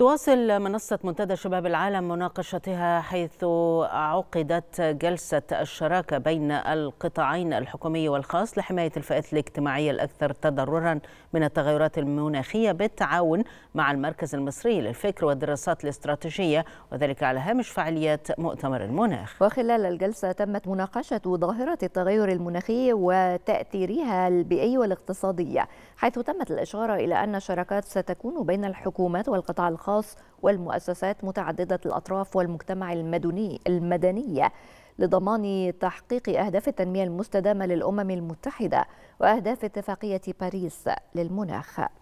تواصل منصة منتدى شباب العالم مناقشتها حيث عقدت جلسة الشراكة بين القطاعين الحكومي والخاص لحماية الفئات الاجتماعية الأكثر تضررا من التغيرات المناخية بالتعاون مع المركز المصري للفكر والدراسات الاستراتيجية وذلك على هامش فعاليات مؤتمر المناخ وخلال الجلسة تمت مناقشة ظاهرة التغير المناخي وتأثيرها البيئي والاقتصادية حيث تمت الإشارة إلى أن الشراكات ستكون بين الحكومات والقطاع الخاص الأشخاص والمؤسسات متعددة الأطراف والمجتمع المدني المدنية لضمان تحقيق أهداف التنمية المستدامة للأمم المتحدة وأهداف اتفاقية باريس للمناخ